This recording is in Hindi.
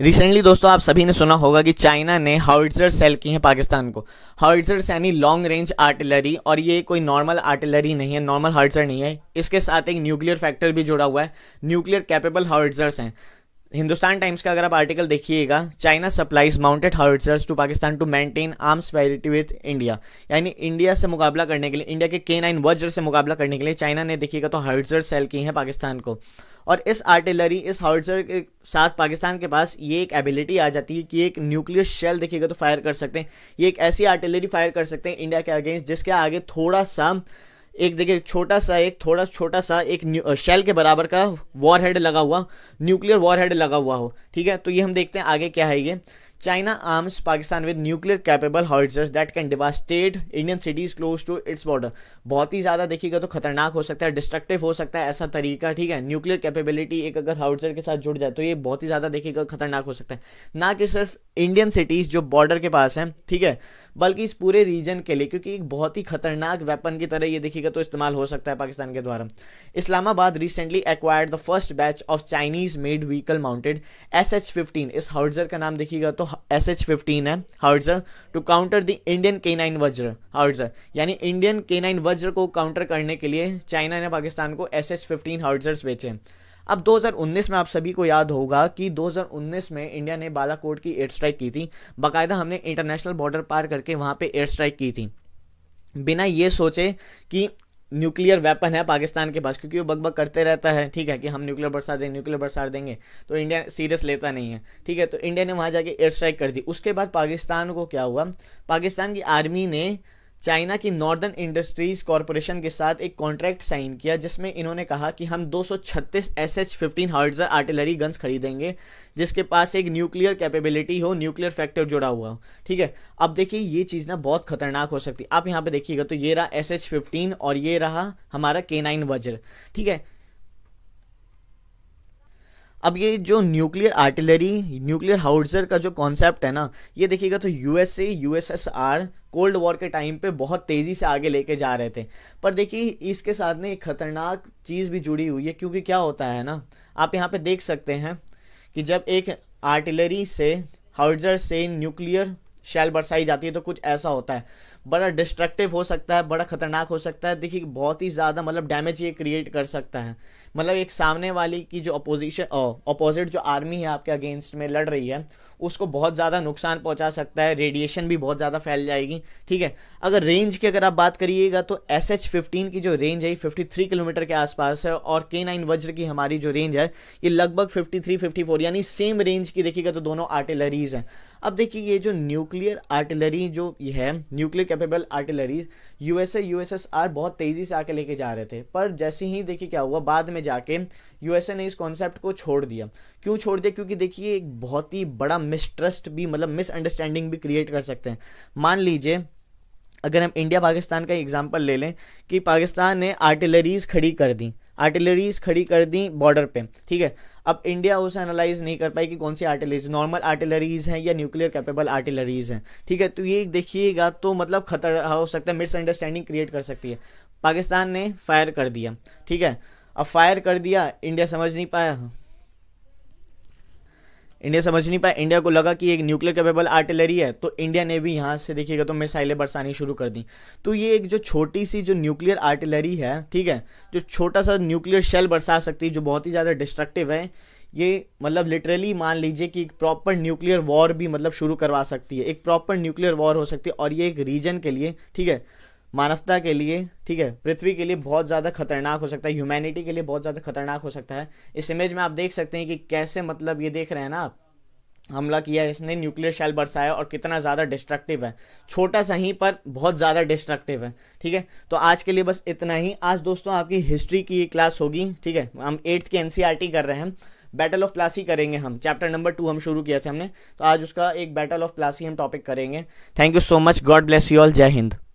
रिसेंटली दोस्तों आप सभी ने सुना होगा कि चाइना ने हाउट्जर सेल की है पाकिस्तान को हाउट्जर्स यानी लॉन्ग रेंज आर्टिलरी और ये कोई नॉर्मल आर्टिलरी नहीं है नॉर्मल हाउट्जर नहीं है इसके साथ एक न्यूक्लियर फैक्टर भी जुड़ा हुआ है न्यूक्लियर कैपेबल हाउट्जर्स हैं हिंदुस्तान टाइम्स का अगर आप आर्टिकल देखिएगा China supplies mounted howitzers to Pakistan to maintain arms parity with India यानी इंडिया से मुकाबला करने के लिए इंडिया के के नाइन वज्र से मुकाबला करने के लिए चाइना ने देखिएगा तो हार्विट्सर सेल की हैं पाकिस्तान को और इस आर्टिलरी इस हार्विट्सर के साथ पाकिस्तान के पास ये एक एबिलिटी आ जाती है कि एक न्यूक्लियर शेल देखिएगा तो फायर कर सकते हैं ये एक ऐसी आर्टिलरी फायर कर सकते हैं इंडिया के अगेंस्ट जिसके आगे थोड़ा सा एक देखिए छोटा सा एक थोड़ा छोटा सा एक शेल के बराबर का वॉर हेड लगा हुआ न्यूक्लियर वॉर हेड लगा हुआ हो ठीक है तो ये हम देखते हैं आगे क्या है ये China arms Pakistan with nuclear capable howitzers that can devastate Indian cities close to its border. बहुत ही ज़्यादा देखिएगा तो खतरनाक हो सकता है डिस्ट्रक्टिव हो सकता है ऐसा तरीका ठीक है न्यूक्लियर कैपेबिलिटी एक अगर हाउट्सर के साथ जुड़ जाए तो ये बहुत ही ज़्यादा देखिएगा खतरनाक हो सकता है ना कि सिर्फ इंडियन सिटीज़ जो बॉर्डर के पास हैं ठीक है बल्कि इस पूरे रीजन के लिए क्योंकि एक बहुत ही खतरनाक वेपन की तरह ये देखिएगा तो इस्तेमाल हो सकता है पाकिस्तान के द्वारा Islamabad recently acquired the first batch of Chinese made vehicle mounted S H fifteen इस हाउटर का नाम देखिएगा तो एस एच फिफ्टीन है howitzer to counter the Indian K nine Vajra howitzer यानी इंडियन के नाइन वज्र को काउंटर करने के लिए चाइना ने पाकिस्तान को एस एच फिफ्टीन हाउडजर्स बेचे अब 2019 में आप सभी को याद होगा कि 2019 में इंडिया ने बालाकोट की एयर स्ट्राइक की थी बाकायदा हमने इंटरनेशनल बॉर्डर पार करके वहाँ पे एयर स्ट्राइक की थी बिना ये सोचे कि न्यूक्लियर वेपन है पाकिस्तान के पास क्योंकि वो बकबक करते रहता है ठीक है कि हम न्यूक्लियर बरसा देंगे न्यूक्लियर बरसा देंगे तो इंडिया सीरियस लेता नहीं है ठीक है तो इंडिया ने वहाँ जाके एयर स्ट्राइक कर दी उसके बाद पाकिस्तान को क्या हुआ पाकिस्तान की आर्मी ने चाइना की नॉर्दर्न इंडस्ट्रीज कॉरपोरेशन के साथ एक कॉन्ट्रैक्ट साइन किया जिसमें इन्होंने कहा कि हम 236 S H fifteen howitzer artillery guns खरीदेंगे जिसके पास एक न्यूक्लियर कैपेबिलिटी हो न्यूक्लियर फैक्टर जुड़ा हुआ हो ठीक है अब देखिए ये चीज़ ना बहुत खतरनाक हो सकती है आप यहाँ पर देखिएगा तो ये रहा एस एच फिफ्टीन और ये रहा हमारा के नाइन वज्र ठीक है अब ये जो न्यूक्लियर आर्टिलरी न्यूक्लियर हाउडजर का जो कॉन्सेप्ट है ना ये देखिएगा तो यूएसए यूएसएसआर कोल्ड वॉर के टाइम पे बहुत तेज़ी से आगे लेके जा रहे थे पर देखिए इसके साथ में एक ख़तरनाक चीज़ भी जुड़ी हुई है क्योंकि क्या होता है ना आप यहाँ पे देख सकते हैं कि जब एक आर्टिलरी से हाउडजर से न्यूक्लियर शैल बरसाई जाती है तो कुछ ऐसा होता है बड़ा डिस्ट्रक्टिव हो सकता है बड़ा खतरनाक हो सकता है देखिए बहुत ही ज़्यादा मतलब डैमेज ये क्रिएट कर सकता है मतलब एक सामने वाली की जो अपोजिशन अपोजिट जो आर्मी है आपके अगेंस्ट में लड़ रही है उसको बहुत ज़्यादा नुकसान पहुंचा सकता है रेडिएशन भी बहुत ज़्यादा फैल जाएगी ठीक है अगर रेंज की अगर आप बात करिएगा तो एस एच फिफ्टीन की जो रेंज है फिफ्टी थ्री किलोमीटर के आसपास है और के नाइन वज्र की हमारी जो रेंज है ये लगभग फिफ्टी थ्री फिफ्टी फोर यानी सेम रेंज की देखिएगा तो दोनों आर्टिलरीज हैं अब देखिए ये जो न्यूक्लियर आर्टिलरी जो है nuclear capable artilleries USA USSR बहुत तेज़ी से आके लेके जा रहे थे पर जैसे ही देखिए क्या हुआ बाद में जाके यूएसए ने इस कॉन्सेप्ट को छोड़ दिया क्यों छोड़ दिया क्योंकि देखिए एक बहुत ही बड़ा मिसट्रस्ट भी मतलब मिसअंडरस्टैंडिंग भी क्रिएट कर सकते हैं मान लीजिए अगर हम इंडिया पाकिस्तान का एग्जाम्पल ले लें कि पाकिस्तान ने आर्टिलरीज खड़ी कर दी आर्टिलरीज खड़ी कर दी बॉर्डर पे ठीक है अब इंडिया उसे एनालाइज नहीं कर पाई कि कौन सी आर्टिलरीज नॉर्मल आर्टिलरीज हैं या न्यूक्लियर कैपेबल आर्टिलरीज हैं ठीक है तो ये देखिएगा तो मतलब खतरा हो सकता है मिसअंडरस्टैंडिंग क्रिएट कर सकती है पाकिस्तान ने फायर कर दिया ठीक है अब फायर कर दिया इंडिया समझ नहीं पाया इंडिया समझ नहीं पाया इंडिया को लगा कि एक न्यूक्लियर कैपेबल आर्टिलरी है तो इंडिया ने भी यहाँ से देखिएगा तो मिसाइलें बरसानी शुरू कर दी तो ये एक जो छोटी सी जो न्यूक्लियर आर्टिलरी है ठीक है जो छोटा सा न्यूक्लियर शेल बरसा सकती है जो बहुत ही ज़्यादा डिस्ट्रक्टिव है ये मतलब लिटरली मान लीजिए कि एक प्रॉपर न्यूक्लियर वॉर भी मतलब शुरू करवा सकती है एक प्रॉपर न्यूक्लियर वॉर हो सकती है और ये एक रीजन के लिए ठीक है मानवता के लिए ठीक है पृथ्वी के लिए बहुत ज़्यादा खतरनाक हो सकता है ह्यूमैनिटी के लिए बहुत ज़्यादा खतरनाक हो सकता है इस इमेज में आप देख सकते हैं कि कैसे मतलब ये देख रहे हैं ना आप हमला किया है इसने न्यूक्लियर शैल बरसाया और कितना ज़्यादा डिस्ट्रक्टिव है छोटा सा ही पर बहुत ज़्यादा डिस्ट्रक्टिव है ठीक है तो आज के लिए बस इतना ही आज दोस्तों आपकी हिस्ट्री की क्लास होगी ठीक है हम एट्थ की एन कर रहे हैं बैटल ऑफ प्लासी करेंगे हम चैप्टर नंबर टू हम शुरू किया था हमने तो आज उसका एक बैटल ऑफ प्लासी हम टॉपिक करेंगे thank you so much God bless you all जय हिंद